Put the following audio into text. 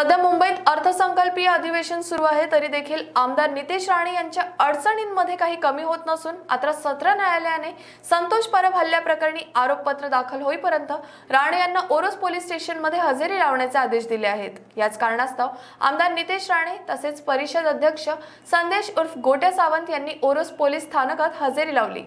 सध्या मुंबईत अर्थसंकल्पीय अधिवेशन सुरू आहे तरी देखील आमदार नितेश राणे यांच्या अडचणींमध्ये काही कमी होत नसून आता सत्र न्यायालयाने संतोष परब हल्ल्याप्रकरणी आरोपपत्र दाखल होईपर्यंत राणे यांना ओरोस पोलीस स्टेशनमध्ये हजेरी लावण्याचे आदेश दिले आहेत याच कारणास्तव आमदार नितेश राणे तसेच परिषद अध्यक्ष संदेश उर्फ गोट्या सावंत यांनी ओरोस पोलीस स्थानकात हजेरी लावली